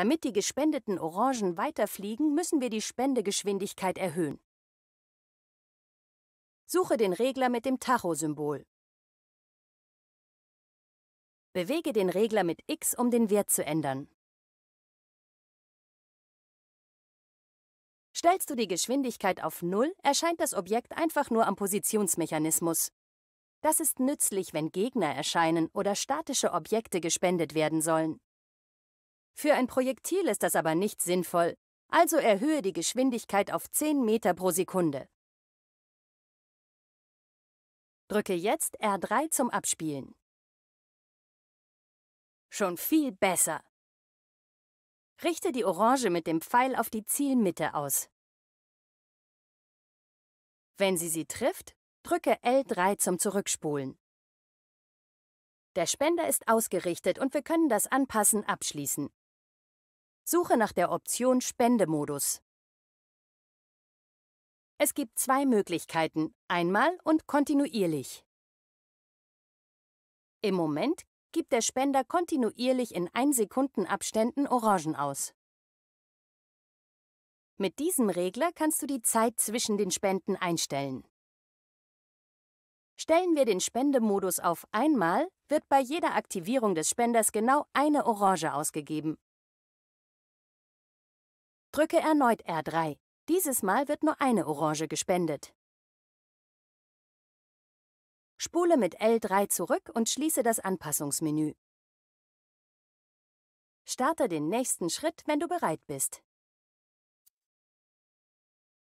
Damit die gespendeten Orangen weiterfliegen, müssen wir die Spendegeschwindigkeit erhöhen. Suche den Regler mit dem Tacho-Symbol. Bewege den Regler mit X, um den Wert zu ändern. Stellst du die Geschwindigkeit auf 0, erscheint das Objekt einfach nur am Positionsmechanismus. Das ist nützlich, wenn Gegner erscheinen oder statische Objekte gespendet werden sollen. Für ein Projektil ist das aber nicht sinnvoll, also erhöhe die Geschwindigkeit auf 10 Meter pro Sekunde. Drücke jetzt R3 zum Abspielen. Schon viel besser. Richte die Orange mit dem Pfeil auf die Zielmitte aus. Wenn sie sie trifft, drücke L3 zum Zurückspulen. Der Spender ist ausgerichtet und wir können das Anpassen abschließen. Suche nach der Option Spendemodus. Es gibt zwei Möglichkeiten, einmal und kontinuierlich. Im Moment gibt der Spender kontinuierlich in 1-Sekunden-Abständen Orangen aus. Mit diesem Regler kannst du die Zeit zwischen den Spenden einstellen. Stellen wir den Spendemodus auf einmal, wird bei jeder Aktivierung des Spenders genau eine Orange ausgegeben. Drücke erneut R3. Dieses Mal wird nur eine Orange gespendet. Spule mit L3 zurück und schließe das Anpassungsmenü. Starte den nächsten Schritt, wenn du bereit bist.